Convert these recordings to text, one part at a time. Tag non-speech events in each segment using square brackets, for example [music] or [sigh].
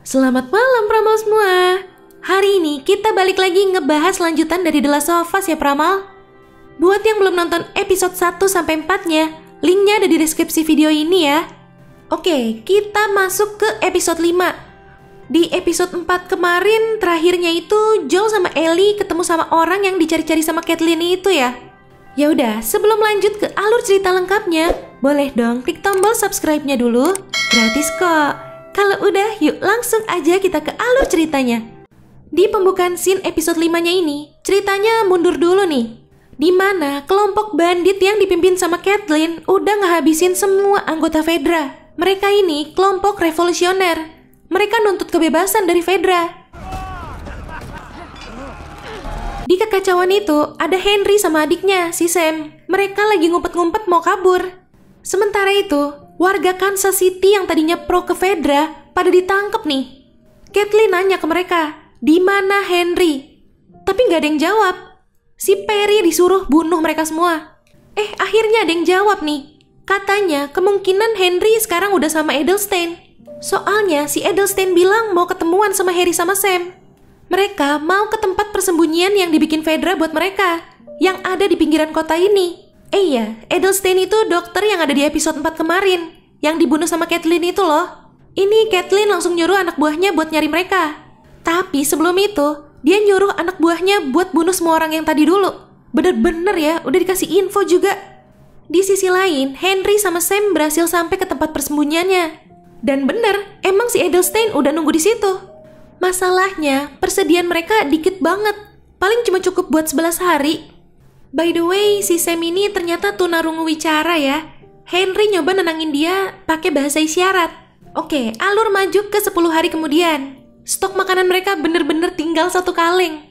Selamat malam Pramal semua. Hari ini kita balik lagi ngebahas lanjutan dari The Last of Us ya Pramal. Buat yang belum nonton episode 1 sampai 4-nya, linknya ada di deskripsi video ini ya. Oke, kita masuk ke episode 5. Di episode 4 kemarin terakhirnya itu Joel sama Ellie ketemu sama orang yang dicari-cari sama Kathleen itu ya. Ya udah, sebelum lanjut ke alur cerita lengkapnya, boleh dong klik tombol subscribe-nya dulu. Gratis kok. Kalau udah, yuk langsung aja kita ke alur ceritanya. Di pembukaan scene episode 5-nya ini, ceritanya mundur dulu nih. Di mana kelompok bandit yang dipimpin sama Kathleen udah ngehabisin semua anggota Fedra. Mereka ini kelompok revolusioner. Mereka nuntut kebebasan dari Fedra. Di kekacauan itu, ada Henry sama adiknya, si Sam. Mereka lagi ngumpet-ngumpet mau kabur. Sementara itu, warga Kansas City yang tadinya pro ke Fedra pada ditangkap nih. Kathleen nanya ke mereka, di mana Henry? Tapi nggak ada yang jawab. Si Perry disuruh bunuh mereka semua. Eh, akhirnya ada yang jawab nih. Katanya kemungkinan Henry sekarang udah sama Edelstein. Soalnya si Edelstein bilang mau ketemuan sama Harry sama Sam. Mereka mau ke tempat persembunyian yang dibikin Fedra buat mereka, yang ada di pinggiran kota ini. Eh iya, Edelstein itu dokter yang ada di episode 4 kemarin. Yang dibunuh sama Kathleen itu loh. Ini Kathleen langsung nyuruh anak buahnya buat nyari mereka. Tapi sebelum itu, dia nyuruh anak buahnya buat bunuh semua orang yang tadi dulu. Bener-bener ya, udah dikasih info juga. Di sisi lain, Henry sama Sam berhasil sampai ke tempat persembunyiannya. Dan bener, emang si Edelstein udah nunggu di situ. Masalahnya, persediaan mereka dikit banget. Paling cuma cukup buat 11 hari, By the way, si Sam ini ternyata tunarungu wicara ya. Henry nyoba nenangin dia pakai bahasa isyarat. Oke, alur maju ke 10 hari kemudian. Stok makanan mereka bener-bener tinggal satu kaleng.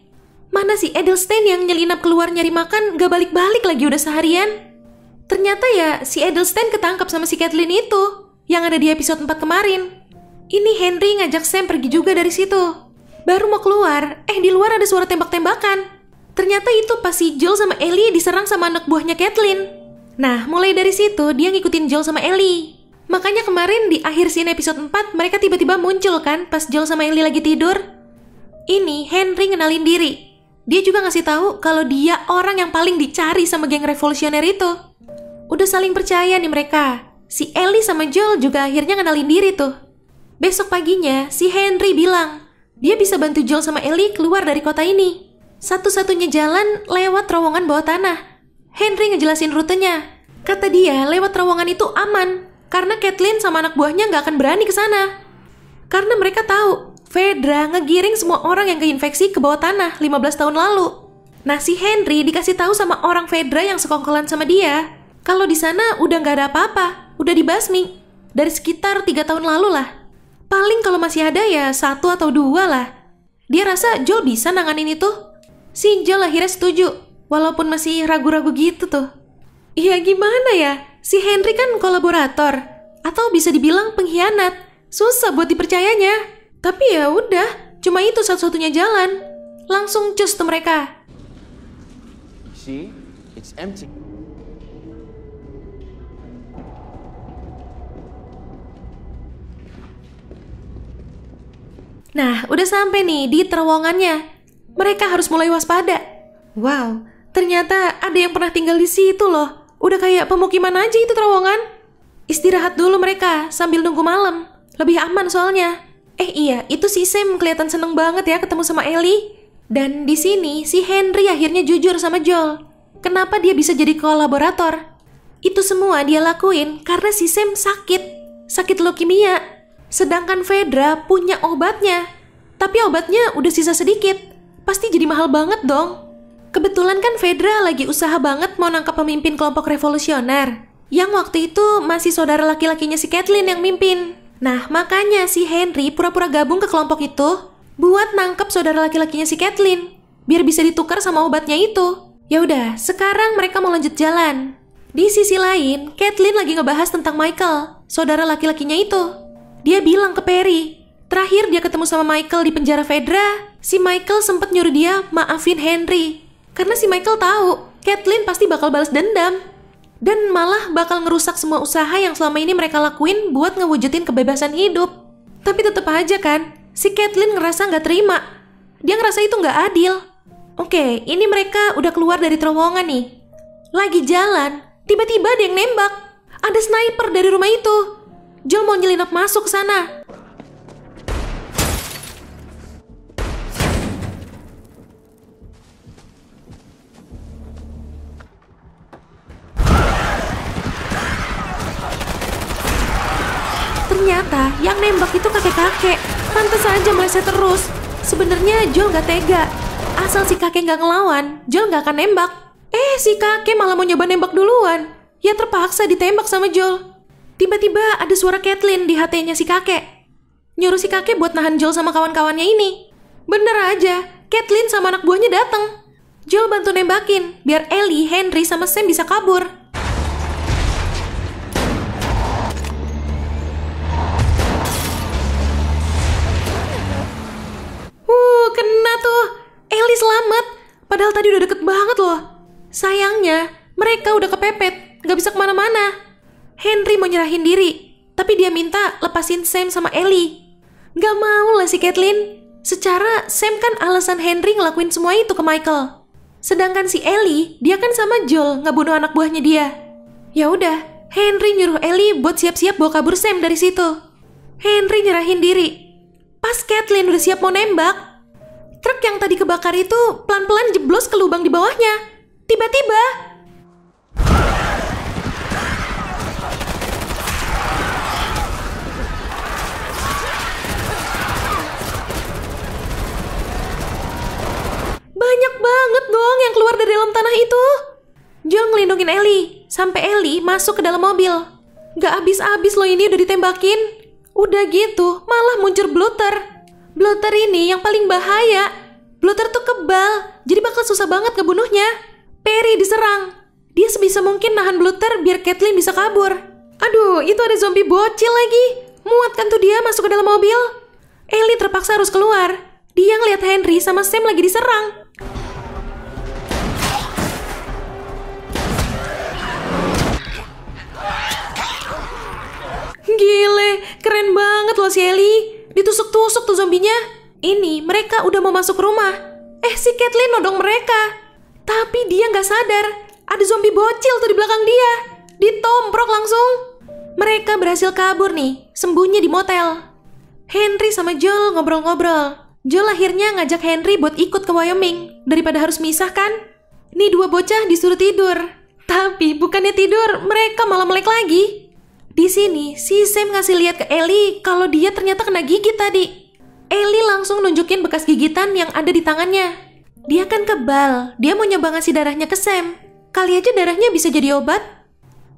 Mana si Edelstein yang nyelinap keluar nyari makan gak balik-balik lagi udah seharian? Ternyata ya si Edelstein ketangkap sama si Kathleen itu yang ada di episode 4 kemarin. Ini Henry ngajak Sam pergi juga dari situ. Baru mau keluar, eh di luar ada suara tembak-tembakan. Ternyata itu pasti si Joel sama Ellie diserang sama anak buahnya Kathleen. Nah, mulai dari situ dia ngikutin Joel sama Ellie. Makanya kemarin di akhir scene episode 4 mereka tiba-tiba muncul kan pas Joel sama Ellie lagi tidur. Ini Henry ngenalin diri. Dia juga ngasih tahu kalau dia orang yang paling dicari sama geng revolusioner itu. Udah saling percaya nih mereka. Si Ellie sama Joel juga akhirnya ngenalin diri tuh. Besok paginya, si Henry bilang, dia bisa bantu Joel sama Ellie keluar dari kota ini. Satu-satunya jalan lewat terowongan bawah tanah. Henry ngejelasin rutenya. Kata dia, lewat terowongan itu aman, karena Kathleen sama anak buahnya nggak akan berani ke sana. Karena mereka tahu, Fedra ngegiring semua orang yang keinfeksi ke bawah tanah 15 tahun lalu. Nah, si Henry dikasih tahu sama orang Fedra yang sekongkolan sama dia, kalau di sana udah nggak ada apa-apa, udah dibasmi. Dari sekitar tiga tahun lalu lah. Paling kalau masih ada ya satu atau dua lah. Dia rasa Joel bisa nanganin itu. Si Angel akhirnya setuju, walaupun masih ragu-ragu gitu tuh. Iya gimana ya, si Henry kan kolaborator, atau bisa dibilang pengkhianat. Susah buat dipercayanya. Tapi ya udah, cuma itu satu-satunya jalan. Langsung cus tuh mereka. See, it's empty. Nah, udah sampai nih di terowongannya. Mereka harus mulai waspada. Wow, ternyata ada yang pernah tinggal di situ loh. Udah kayak pemukiman aja itu terowongan. Istirahat dulu mereka sambil nunggu malam. Lebih aman soalnya. Eh iya, itu si Sam kelihatan seneng banget ya ketemu sama Ellie. Dan di sini si Henry akhirnya jujur sama Joel. Kenapa dia bisa jadi kolaborator? Itu semua dia lakuin karena si Sam sakit. Sakit leukemia. Sedangkan Fedra punya obatnya. Tapi obatnya udah sisa sedikit pasti jadi mahal banget dong. Kebetulan kan Fedra lagi usaha banget mau nangkap pemimpin kelompok revolusioner. Yang waktu itu masih saudara laki-lakinya si Kathleen yang mimpin. Nah, makanya si Henry pura-pura gabung ke kelompok itu buat nangkap saudara laki-lakinya si Kathleen. Biar bisa ditukar sama obatnya itu. Ya udah, sekarang mereka mau lanjut jalan. Di sisi lain, Kathleen lagi ngebahas tentang Michael, saudara laki-lakinya itu. Dia bilang ke Perry, ketemu sama Michael di penjara Fedra, si Michael sempat nyuruh dia maafin Henry. Karena si Michael tahu, Kathleen pasti bakal balas dendam. Dan malah bakal ngerusak semua usaha yang selama ini mereka lakuin buat ngewujudin kebebasan hidup. Tapi tetap aja kan, si Kathleen ngerasa nggak terima. Dia ngerasa itu nggak adil. Oke, ini mereka udah keluar dari terowongan nih. Lagi jalan, tiba-tiba ada yang nembak. Ada sniper dari rumah itu. Joel mau nyelinap masuk sana, Ternyata yang nembak itu kakek-kakek. Pantes aja meleset terus. Sebenarnya Joel gak tega. Asal si kakek gak ngelawan, Joel gak akan nembak. Eh, si kakek malah mau nyoba nembak duluan. Ya terpaksa ditembak sama Joel. Tiba-tiba ada suara Kathleen di hatinya si kakek. Nyuruh si kakek buat nahan Joel sama kawan-kawannya ini. Bener aja, Kathleen sama anak buahnya datang. Joel bantu nembakin, biar Ellie, Henry, sama Sam bisa kabur. Padahal tadi udah deket banget loh. Sayangnya, mereka udah kepepet, nggak bisa kemana-mana. Henry mau nyerahin diri, tapi dia minta lepasin Sam sama Ellie. Gak mau lah si Kathleen. Secara Sam kan alasan Henry ngelakuin semua itu ke Michael. Sedangkan si Ellie, dia kan sama Joel nggak bunuh anak buahnya dia. Ya udah, Henry nyuruh Ellie buat siap-siap bawa kabur Sam dari situ. Henry nyerahin diri. Pas Kathleen udah siap mau nembak, Truk yang tadi kebakar itu pelan-pelan jeblos ke lubang di bawahnya. Tiba-tiba... Banyak banget dong yang keluar dari dalam tanah itu. Joel ngelindungin Ellie, sampai Ellie masuk ke dalam mobil. Gak abis-abis lo ini udah ditembakin. Udah gitu, malah muncul bluter. Bloater ini yang paling bahaya. Bloater tuh kebal, jadi bakal susah banget ngebunuhnya. Perry diserang. Dia sebisa mungkin nahan bloater biar Kathleen bisa kabur. Aduh, itu ada zombie bocil lagi. Muat kan tuh dia masuk ke dalam mobil. Ellie terpaksa harus keluar. Dia ngeliat Henry sama Sam lagi diserang. Gile, keren banget loh si Ellie. Ditusuk-tusuk tuh zombinya. Ini mereka udah mau masuk rumah. Eh si Kathleen nodong mereka. Tapi dia nggak sadar. Ada zombie bocil tuh di belakang dia. Ditomprok langsung. Mereka berhasil kabur nih, sembunyi di motel. Henry sama Joel ngobrol-ngobrol. Joel akhirnya ngajak Henry buat ikut ke Wyoming, daripada harus misah kan? Nih dua bocah disuruh tidur. Tapi bukannya tidur, mereka malah melek lagi. Di sini, si Sam ngasih lihat ke Eli kalau dia ternyata kena gigit tadi. Eli langsung nunjukin bekas gigitan yang ada di tangannya. Dia kan kebal, dia mau nyoba ngasih darahnya ke Sam. Kali aja darahnya bisa jadi obat.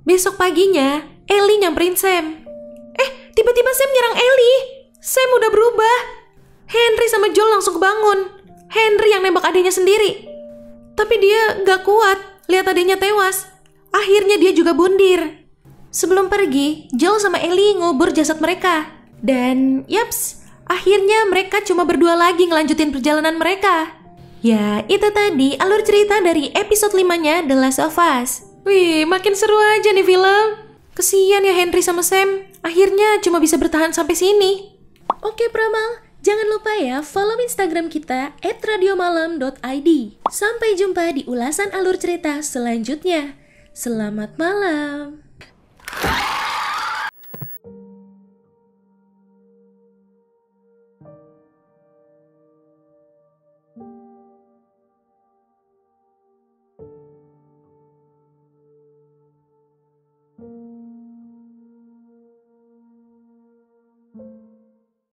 Besok paginya, Eli nyamperin Sam. Eh, tiba-tiba Sam nyerang Eli. Sam udah berubah. Henry sama Joel langsung kebangun. Henry yang nembak adiknya sendiri. Tapi dia gak kuat, lihat adiknya tewas. Akhirnya dia juga bundir. Sebelum pergi, Joel sama Ellie ngubur jasad mereka. Dan, yaps, akhirnya mereka cuma berdua lagi ngelanjutin perjalanan mereka. Ya, itu tadi alur cerita dari episode 5-nya The Last of Us. Wih, makin seru aja nih film. Kesian ya Henry sama Sam, akhirnya cuma bisa bertahan sampai sini. Oke Pramal, Jangan lupa ya follow Instagram kita @radiomalam.id. Sampai jumpa di ulasan alur cerita selanjutnya. Selamat malam. Ah! [laughs]